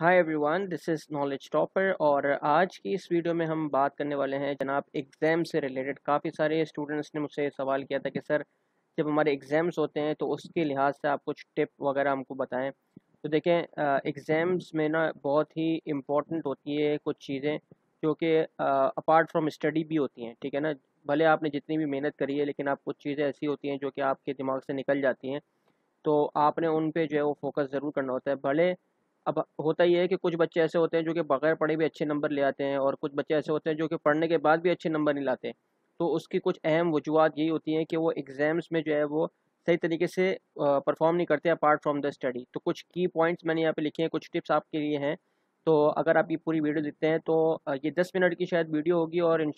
hi everyone this is knowledge topper और आज की इस वीडियो में हम बात करने वाले हैं जनाब एग्ज़ाम से रिलेटेड काफ़ी सारे स्टूडेंट्स ने मुझसे सवाल किया था कि सर जब हमारे एग्ज़ाम्स होते हैं तो उसके लिहाज से आप कुछ टिप वगैरह हमको बताएं तो देखें एग्ज़ाम्स में ना बहुत ही इम्पॉर्टेंट होती है कुछ चीज़ें जो कि अपार्ट फ्रॉम स्टडी भी होती हैं ठीक है ना भले आपने जितनी भी मेहनत करी है लेकिन आप कुछ चीज़ें ऐसी होती हैं जो कि आपके दिमाग से निकल जाती हैं तो आपने उन पर जो है वो फोकस ज़रूर करना होता है भले अब होता ही है कि कुछ बच्चे ऐसे होते हैं जो कि बगैर पढ़े भी अच्छे नंबर ले आते हैं और कुछ बच्चे ऐसे होते हैं जो कि पढ़ने के बाद भी अच्छे नंबर नहीं लाते तो उसकी कुछ अहम वजूहत यही होती हैं कि वो एग्ज़ाम्स में जो है वो सही तरीके से परफॉर्म नहीं करते अपार्ट फ्रॉम द स्टडी तो कुछ की पॉइंट्स मैंने यहाँ पे लिखे हैं कुछ टिप्स आपके लिए हैं तो अगर आप ये पूरी वीडियो देखते हैं तो ये दस मिनट की शायद वीडियो होगी और इन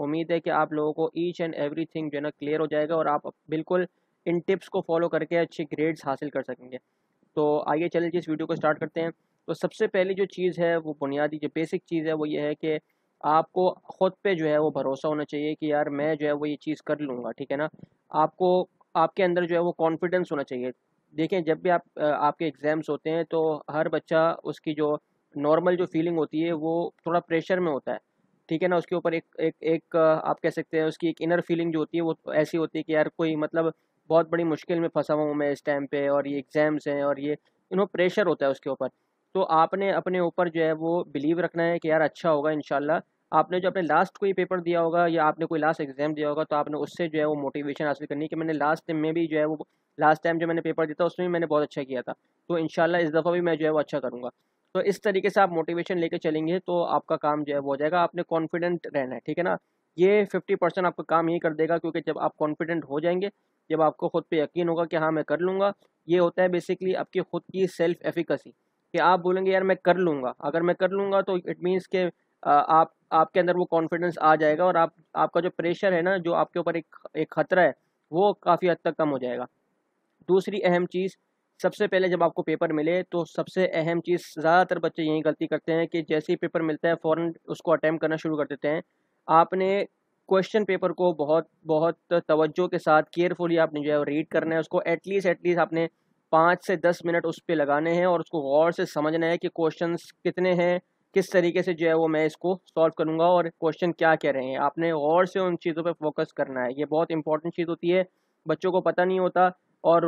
उम्मीद है कि आप लोगों को ईच एंड एवरी थिंग जो है ना क्लियर हो जाएगा और आप बिल्कुल इन टिप्स को फॉलो करके अच्छे ग्रेड्स हासिल कर सकेंगे तो आइए चलिए इस वीडियो को स्टार्ट करते हैं तो सबसे पहली जो चीज़ है वो बुनियादी जो बेसिक चीज़ है वो ये है कि आपको ख़ुद पे जो है वो भरोसा होना चाहिए कि यार मैं जो है वो ये चीज़ कर लूँगा ठीक है ना आपको आपके अंदर जो है वो कॉन्फिडेंस होना चाहिए देखें जब भी आप आपके एग्ज़ाम्स होते हैं तो हर बच्चा उसकी जो नॉर्मल जो फीलिंग होती है वो थोड़ा प्रेशर में होता है ठीक है ना उसके ऊपर एक एक एक आप कह सकते हैं उसकी एक इनर फीलिंग जो होती है वो ऐसी होती है कि यार कोई मतलब बहुत बड़ी मुश्किल में फंसा हुआ हूँ मैं इस टाइम पे और ये एग्ज़ाम्स हैं और ये यू नो प्रेशर होता है उसके ऊपर तो आपने अपने ऊपर जो है वो बिलीव रखना है कि यार अच्छा होगा इन आपने जो अपने लास्ट कोई पेपर दिया होगा या आपने कोई लास्ट एग्ज़ाम दिया होगा तो आपने उससे जो है वो मोटिवेशन हासिल करनी है कि मैंने लास्ट टाइम में भी जो है वो लास्ट टाइम जो मैंने पेपर दिया था उसमें भी मैंने बहुत अच्छा किया था तो इन इस दफ़ा भी मैं जो है वो अच्छा करूँगा तो इस तरीके से आप मोटिवेशन लेके चलेंगे तो आपका काम जो है वो हो जाएगा आपने कॉन्फिडेंट रहना है ठीक है ना ये फिफ्टी परसेंट आपका काम ही कर देगा क्योंकि जब आप कॉन्फिडेंट हो जाएंगे जब आपको खुद पे यकीन होगा कि हाँ मैं कर लूँगा ये होता है बेसिकली आपकी खुद की सेल्फ एफिकसी कि आप बोलेंगे यार मैं कर लूँगा अगर मैं कर लूँगा तो इट मीन्स के आप आपके अंदर वो कॉन्फिडेंस आ जाएगा और आप आपका जो प्रेशर है ना जो आपके ऊपर एक एक ख़तरा है वो काफ़ी हद तक कम हो जाएगा दूसरी अहम चीज़ सबसे पहले जब आपको पेपर मिले तो सबसे अहम चीज़ ज़्यादातर बच्चे यही गलती करते हैं कि जैसे ही पेपर मिलता है फ़ौर उसको अटैम्प्ट करना शुरू कर देते हैं आपने क्वेश्चन पेपर को बहुत बहुत तवज्जो के साथ केयरफुली आपने जो है रीड करना है उसको एटलीस्ट एटलीस्ट आपने पाँच से दस मिनट उस पर लगाने हैं और उसको गौर से समझना है कि क्वेश्चन कितने हैं किस तरीके से जो है वो मैं इसको सॉल्व करूंगा और क्वेश्चन क्या कह रहे हैं आपने गौर से उन चीज़ों पर फोकस करना है ये बहुत इंपॉर्टेंट चीज़ होती है बच्चों को पता नहीं होता और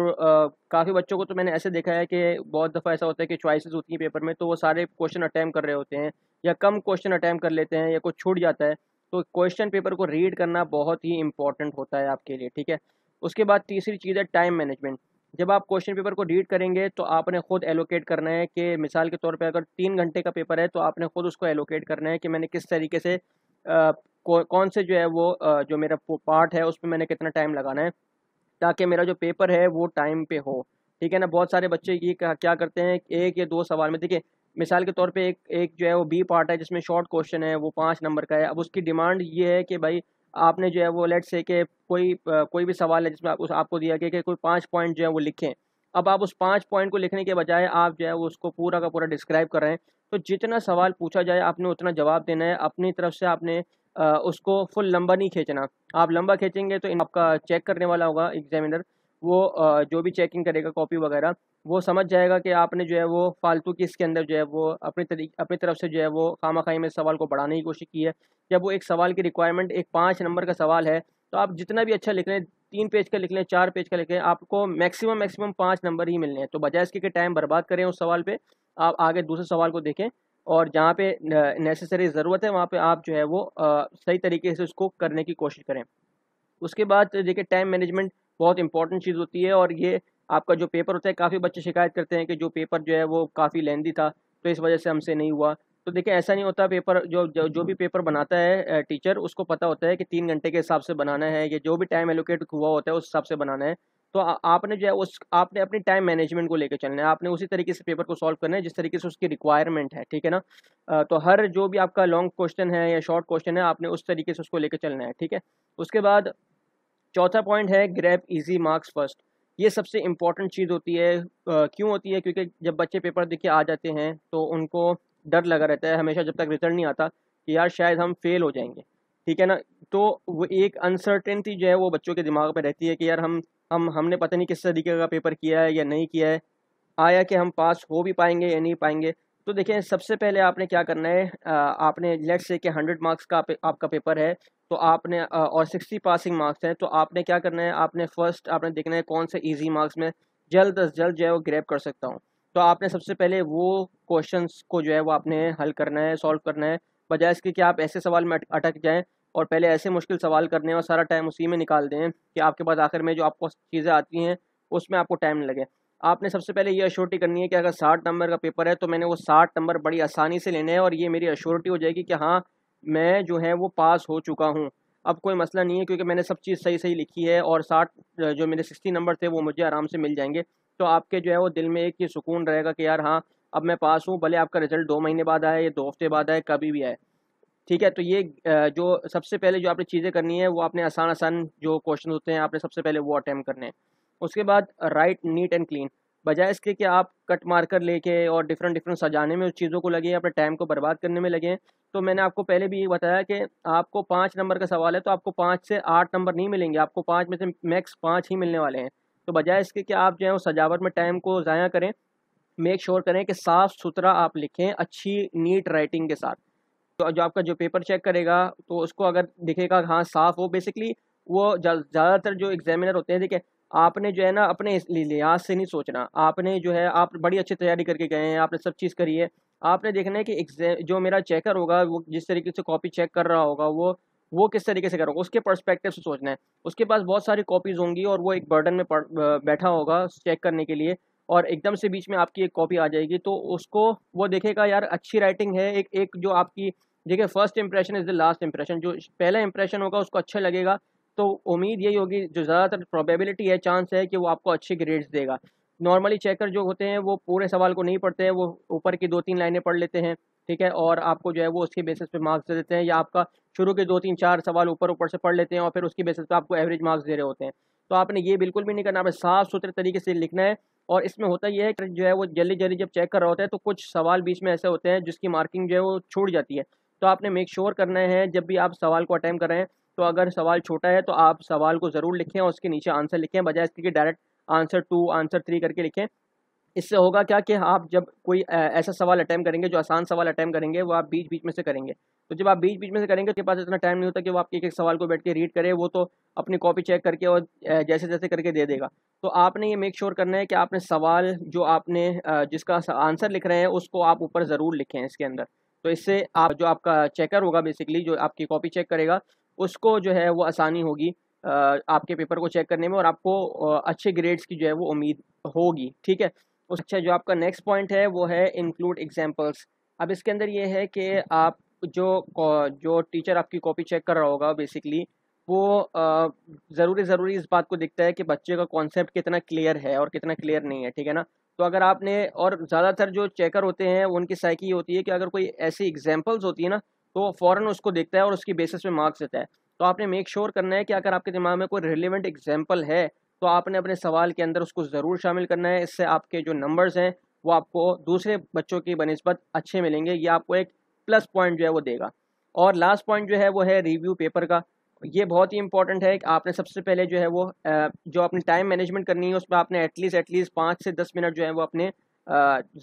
काफ़ी बच्चों को तो मैंने ऐसे देखा है कि बहुत दफ़ा ऐसा होता है कि चॉइसेस होती हैं पेपर में तो वो सारे क्वेश्चन अटैम्प कर रहे होते हैं या कम क्वेश्चन अटैम्प कर लेते हैं या कुछ छूट जाता है तो क्वेश्चन पेपर को रीड करना बहुत ही इंपॉर्टेंट होता है आपके लिए ठीक है उसके बाद तीसरी चीज़ है टाइम मैनेजमेंट जब आप क्वेश्चन पेपर को रीड करेंगे तो आपने खुद एलोकेट करना है कि मिसाल के तौर पर अगर तीन घंटे का पेपर है तो आपने खुद उसको एलोकेट करना है कि मैंने किस तरीके से आ, कौन से जो है वो आ, जो मेरा पार्ट है उस पर मैंने कितना टाइम लगाना है ताकि मेरा जो पेपर है वो टाइम पे हो ठीक है ना बहुत सारे बच्चे ये क्या करते हैं एक या दो सवाल में देखिए मिसाल के तौर पे एक एक जो है वो बी पार्ट है जिसमें शॉर्ट क्वेश्चन है वो पाँच नंबर का है अब उसकी डिमांड ये है कि भाई आपने जो है वो लेट से कि कोई कोई भी सवाल है जिसमें आप, उस आपको दिया गया कि कोई पाँच पॉइंट जो है वो लिखें अब आप उस पाँच पॉइंट को लिखने के बजाय आप जो है वो उसको पूरा का पूरा डिस्क्राइब कर रहे हैं तो जितना सवाल पूछा जाए आपने उतना जवाब देना है अपनी तरफ से आपने आ, उसको फुल लंबा नहीं खींचना आप लंबा खींचेंगे तो आपका चेक करने वाला होगा एग्जामिनर वो जो भी चेकिंग करेगा कॉपी वगैरह वो समझ जाएगा कि आपने जो है वो फालतू की इसके अंदर जो है वो अपनी तरीके अपनी तरफ से जो है वो खामा खाई में सवाल को बढ़ाने की कोशिश की है जब वो एक सवाल की रिक्वायरमेंट एक पाँच नंबर का सवाल है तो आप जितना भी अच्छा लिख लें तीन पेज का लिख लें चार पेज का लिख लें आपको मैक्सिमम मैक्सिमम पाँच नंबर ही मिलने हैं तो बजाय इसके कि टाइम बर्बाद करें उस सवाल पर आप आगे दूसरे सवाल को देखें और जहाँ पे नेसेसरी ज़रूरत है वहाँ पे आप जो है वो आ, सही तरीके से उसको करने की कोशिश करें उसके बाद देखिए टाइम मैनेजमेंट बहुत इंपॉर्टेंट चीज़ होती है और ये आपका जो पेपर होता है काफ़ी बच्चे शिकायत करते हैं कि जो पेपर जो है वो काफ़ी लेंदी था तो इस वजह से हमसे नहीं हुआ तो देखिए ऐसा नहीं होता पेपर जो जो, जो भी पेपर बनाता है टीचर उसको पता होता है कि तीन घंटे के हिसाब से बनाना है या जो भी टाइम एलोकेट हुआ होता है उस हिसाब से बनाना है तो आ, आपने जो है उस आपने अपनी टाइम मैनेजमेंट को लेकर चलना है आपने उसी तरीके से पेपर को सॉल्व करना है जिस तरीके से उसकी रिक्वायरमेंट है ठीक है ना आ, तो हर जो भी आपका लॉन्ग क्वेश्चन है या शॉर्ट क्वेश्चन है आपने उस तरीके से उसको लेकर चलना है ठीक है उसके बाद चौथा पॉइंट है ग्रैप ईजी मार्क्स फर्स्ट ये सबसे इम्पॉर्टेंट चीज़ होती है क्यों होती है क्योंकि जब बच्चे पेपर देख के आ जाते हैं तो उनको डर लगा रहता है हमेशा जब तक रिजल्ट नहीं आता कि यार शायद हम फेल हो जाएंगे ठीक है ना तो वो एक अनसर्टेनिटी जो है वो बच्चों के दिमाग में रहती है कि यार हम हम हमने पता नहीं किस तरीके का पेपर किया है या नहीं किया है आया कि हम पास हो भी पाएंगे या नहीं पाएंगे तो देखें सबसे पहले आपने क्या करना है आपने लेट्स से कि हंड्रेड मार्क्स का आपका पेपर है तो आपने और सिक्सटी पासिंग मार्क्स हैं तो आपने क्या करना है आपने फर्स्ट आपने देखना है कौन से ईजी मार्क्स में जल्द अज जल्द जो है वो ग्रैप कर सकता हूँ तो आपने सबसे पहले वो क्वेश्चन को जो है वो आपने हल करना है सॉल्व करना है बजाय इसके कि आप ऐसे सवाल में अटक जाएँ और पहले ऐसे मुश्किल सवाल करने और सारा टाइम उसी में निकाल दें कि आपके पास आखिर में जो आपको चीज़ें आती हैं उसमें आपको टाइम लगे आपने सबसे पहले ये अश्योरिटी करनी है कि अगर साठ नंबर का पेपर है तो मैंने वो साठ नंबर बड़ी आसानी से लेने हैं और ये मेरी अश्योरिटी हो जाएगी कि हाँ मैं जो है वो पास हो चुका हूँ अब कोई मसला नहीं है क्योंकि मैंने सब चीज़ सही सही लिखी है और साठ जो मेरे सिक्सटी नंबर थे वो मुझे आराम से मिल जाएंगे तो आपके जो है वो दिल में एक ही सुकून रहेगा कि यार हाँ अब मैं पास हूँ भले आपका रिजल्ट दो महीने बाद आए दो हफ्ते बाद आए कभी भी आए ठीक है तो ये जो सबसे पहले जो आपने चीज़ें करनी है वो आपने आसान आसान जो क्वेश्चन होते हैं आपने सबसे पहले वो अटैम्प्ट करने हैं उसके बाद राइट नीट एंड क्लीन बजाय इसके कि आप कट मार्कर लेके और डिफरेंट डिफरेंट सजाने में उस चीज़ों को लगे अपने टाइम को बर्बाद करने में लगे तो मैंने आपको पहले भी ये बताया कि आपको पाँच नंबर का सवाल है तो आपको पाँच से आठ नंबर नहीं मिलेंगे आपको पाँच में से मैक्स पाँच ही मिलने वाले हैं तो बजाय इसके कि आप जो है वो सजावट में टाइम को ज़ाया करें मेक श्योर sure करें कि साफ़ सुथरा आप लिखें अच्छी नीट राइटिंग के साथ तो जो आपका जो पेपर चेक करेगा तो उसको अगर दिखेगा हाँ साफ़ हो बेसिकली वो ज़्यादातर जो एग्जामिनर होते हैं देखिए आपने जो है ना अपने लिहाज से नहीं सोचना आपने जो है आप बड़ी अच्छी तैयारी करके गए हैं आपने सब चीज़ करी है आपने देखना है कि एग्जाम जो मेरा चेकर होगा वो जिस तरीके से कॉपी चेक कर रहा होगा वो वो किस तरीके से करोगे उसके पर्सपेक्टिव से सोचना है उसके पास बहुत सारी कॉपीज़ होंगी और वो एक बर्डन में बैठा होगा चेक करने के लिए और एकदम से बीच में आपकी एक कॉपी आ जाएगी तो उसको वो देखेगा यार अच्छी राइटिंग है एक एक जो आपकी देखिए first impression is the last impression जो पहला इंप्रेशन होगा उसको अच्छा लगेगा तो उम्मीद यही होगी जो ज़्यादातर प्रोबेबिलिटी है चांस है कि वो आपको अच्छे ग्रेड्स देगा नॉर्मली चेकर जो होते हैं वो पूरे सवाल को नहीं पढ़ते हैं वो ऊपर की दो तीन लाइनें पढ़ लेते हैं ठीक है और आपको जो है वो उसके बेसिस पे मार्क्स दे देते हैं या आपका शुरू के दो तीन चार सवाल ऊपर ऊपर से पढ़ लेते हैं और फिर उसके बेसिस पे आपको एवरेज मार्क्स दे रहे होते हैं तो आपने ये बिल्कुल भी नहीं करना आपने साफ सुथरे तरीके से लिखना है और इसमें होता यह है कि जो है वो जल्दी जल्दी जब चेक कर रहा होता है तो कुछ सवाल बीच में ऐसे होते हैं जिसकी मार्किंग जो है वो छूट जाती है तो आपने मेक श्योर करना है जब भी आप सवाल को अटैम्प कर रहे हैं तो अगर सवाल छोटा है तो आप सवाल को ज़रूर लिखें और उसके नीचे आंसर लिखें बजाय इसके कि direct answer two answer three करके लिखें इससे होगा क्या कि आप जब कोई ऐसा सवाल अटैम्प करेंगे जो आसान सवाल अटैम्प करेंगे वो आप बीच बीच में से करेंगे तो जब आप बीच बीच में से करेंगे तो पास इतना टाइम नहीं होता कि वो आप एक एक सवाल को बैठ के रीड करे वो तो अपनी कॉपी चेक करके और जैसे जैसे करके दे देगा तो आपने ये मेक श्योर करना है कि आपने सवाल जो आपने जिसका आंसर लिख रहे हैं उसको आप ऊपर ज़रूर लिखें इसके अंदर तो इससे आप जो आपका चेकर होगा बेसिकली जो आपकी कॉपी चेक करेगा उसको जो है वो आसानी होगी आपके पेपर को चेक करने में और आपको अच्छे ग्रेड्स की जो है वो उम्मीद होगी ठीक है उस अच्छा जो आपका नेक्स्ट पॉइंट है वो है इंक्लूड एग्जाम्पल्स अब इसके अंदर ये है कि आप जो जो टीचर आपकी कॉपी चेक कर रहा होगा बेसिकली वो ज़रूरी ज़रूरी इस बात को दिखता है कि बच्चे का कॉन्सेप्ट कितना क्लियर है और कितना क्लियर नहीं है ठीक है ना तो अगर आपने और ज़्यादातर जो चेकर होते हैं उनकी साइकी होती है कि अगर कोई ऐसी एग्जाम्पल्स होती है ना तो फ़ौरन उसको देखता है और उसकी बेसिस पे मार्क्स देता है तो आपने मेक श्योर sure करना है कि अगर आपके दिमाग में कोई रिलेवेंट एग्जाम्पल है तो आपने अपने सवाल के अंदर उसको ज़रूर शामिल करना है इससे आपके जो नंबर्स हैं वो आपको दूसरे बच्चों की बनस्बत अच्छे मिलेंगे ये आपको एक प्लस पॉइंट जो है वो देगा और लास्ट पॉइंट जो है वो है रिव्यू पेपर का ये बहुत ही इंपॉर्टेंट है कि आपने सबसे पहले जो है वो जो अपने टाइम मैनेजमेंट करनी है उसमें आपने एटलीस्ट एटलीस्ट पाँच से दस मिनट जो है वो अपने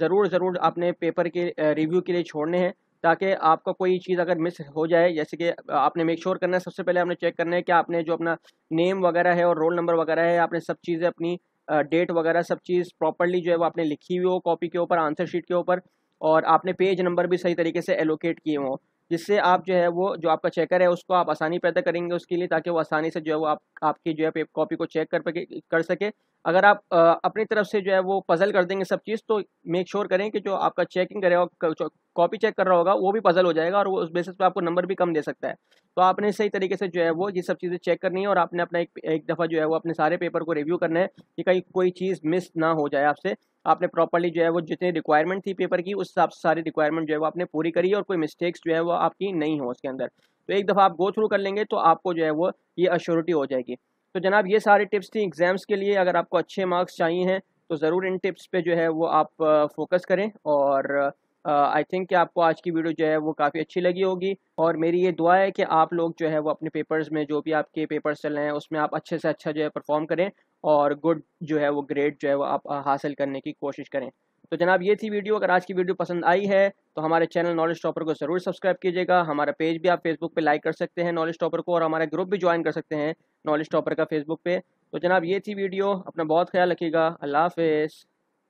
ज़रूर ज़रूर अपने पेपर के रिव्यू के लिए छोड़ने हैं ताकि आपका कोई चीज़ अगर मिस हो जाए जैसे कि आपने मेक श्योर करना है सबसे पहले आपने चेक करना है कि आपने जो अपना नेम वगैरह है और रोल नंबर वगैरह है आपने सब चीज़ें अपनी डेट वगैरह सब चीज़ प्रॉपरली जो है वो आपने लिखी हुई हो कॉपी के ऊपर आंसर शीट के ऊपर और आपने पेज नंबर भी सही तरीके से एलोकेट किए हों जिससे आप जो है वो जो आपका चेकर है उसको आप आसानी पैदा करेंगे उसके लिए ताकि वो आसानी से जो है वो आप आपकी जो है कॉपी को चेक कर कर सके अगर आप आ, अपनी तरफ से जो है वो पजल कर देंगे सब चीज़ तो मेक श्योर sure करें कि जो आपका चेकिंग करेगा कॉपी चेक कर रहा होगा वो भी पजल हो जाएगा और वो उस बेसिस पे आपको नंबर भी कम दे सकता है तो आपने सही तरीके से जो है वो ये सब चीज़ें चेक करनी है और आपने अपना एक एक दफ़ा जो है वो अपने सारे पेपर को रिव्यू करना है कि कहीं कोई चीज़ मिस ना हो जाए आपसे आपने प्रॉपरली जो है वो जितनी रिक्वायरमेंट थी पेपर की उस हिसाब से सारी रिक्वायरमेंट जो है वो आपने पूरी करी और कोई मिस्टेक्स जो है वो आपकी नहीं हो उसके अंदर तो एक दफ़ा आप गो थ्रू कर लेंगे तो आपको जो है वो ये अश्योरिटी हो जाएगी तो जनाब ये सारे टिप्स थी एग्ज़ाम्स के लिए अगर आपको अच्छे मार्क्स चाहिए हैं तो ज़रूर इन टिप्स पर जो है वो आप फोकस करें और आई थिंक कि आपको आज की वीडियो जो है वो काफ़ी अच्छी लगी होगी और मेरी ये दुआ है कि आप लोग जो है वो अपने पेपर्स में जो भी आपके पेपर्स चल रहे हैं उसमें आप अच्छे से अच्छा जो है परफॉर्म करें और गुड जो है वो ग्रेड जो है वो आप हासिल करने की कोशिश करें तो जनाब ये थी वीडियो अगर आज की वीडियो पसंद आई है तो हमारे चैनल नॉलेज टॉपर को ज़रूर सब्सक्राइब कीजिएगा हमारा पेज भी आप फेसबुक पे लाइक कर सकते हैं नॉलेज टॉपर को और हमारा ग्रुप भी ज्वाइन कर सकते हैं नॉलेज टॉपर का फेसबुक पे तो जनाब ये थी वीडियो अपना बहुत ख्याल रखिएगा अल्लाह हाफिज़